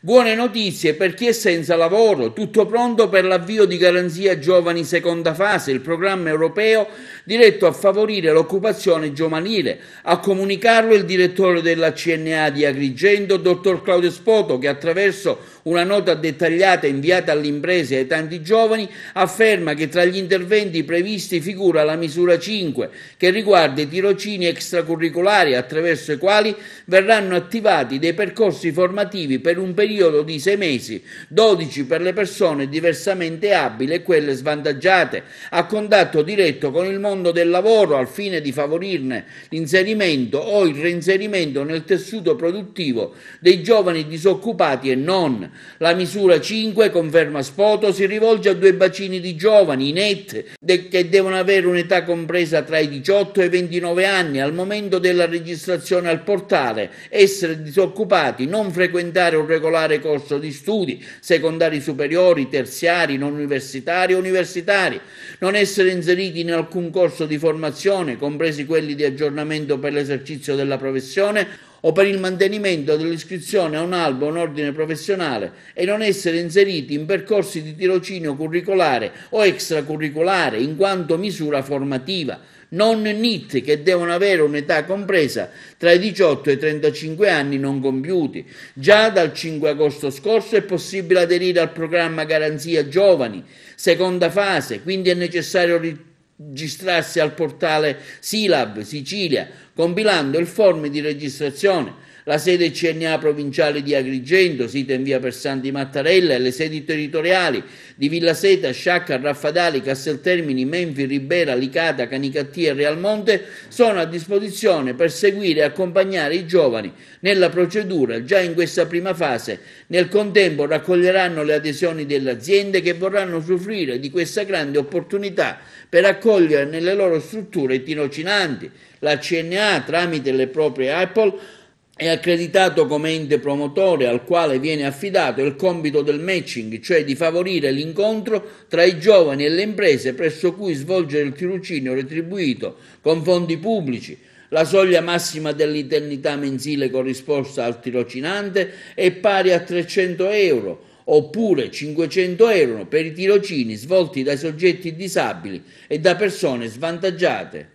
Buone notizie per chi è senza lavoro, tutto pronto per l'avvio di Garanzia Giovani seconda fase, il programma europeo diretto a favorire l'occupazione giovanile. A comunicarlo il direttore della CNA di Agrigento, dottor Claudio Spoto, che attraverso una nota dettagliata inviata all'impresa e ai tanti giovani afferma che tra gli interventi previsti figura la misura 5 che riguarda i tirocini extracurricolari attraverso i quali verranno attivati dei percorsi formativi per un periodo periodo di sei mesi, 12 per le persone diversamente abili e quelle svantaggiate, a contatto diretto con il mondo del lavoro al fine di favorirne l'inserimento o il reinserimento nel tessuto produttivo dei giovani disoccupati e non. La misura 5, conferma Spoto, si rivolge a due bacini di giovani in ET che devono avere un'età compresa tra i 18 e i 29 anni al momento della registrazione al portale, essere disoccupati, non frequentare un regolamento particolare corso di studi, secondari superiori, terziari, non universitari, e universitari, non essere inseriti in alcun corso di formazione, compresi quelli di aggiornamento per l'esercizio della professione o per il mantenimento dell'iscrizione a un albo o un ordine professionale e non essere inseriti in percorsi di tirocinio curricolare o extracurricolare in quanto misura formativa, non NIT che devono avere un'età compresa tra i 18 e i 35 anni non compiuti. Già dal 5 agosto scorso è possibile aderire al programma Garanzia Giovani, seconda fase, quindi è necessario ritornare registrarsi al portale Silab Sicilia, compilando il form di registrazione. La sede CNA provinciale di Agrigento, sita in via Persanti Mattarella, e le sedi territoriali di Villaseta, Sciacca, Raffadali, Casseltermini, Menfi, Ribera, Licata, Canicattia e Realmonte sono a disposizione per seguire e accompagnare i giovani nella procedura già in questa prima fase. Nel contempo raccoglieranno le adesioni delle aziende che vorranno soffrire di questa grande opportunità per accogliere accogliere nelle loro strutture i tirocinanti. La CNA tramite le proprie Apple è accreditato come ente promotore al quale viene affidato il compito del matching, cioè di favorire l'incontro tra i giovani e le imprese presso cui svolgere il tirocinio retribuito con fondi pubblici. La soglia massima dell'internità mensile corrisposta al tirocinante è pari a 300 euro oppure 500 euro per i tirocini svolti dai soggetti disabili e da persone svantaggiate.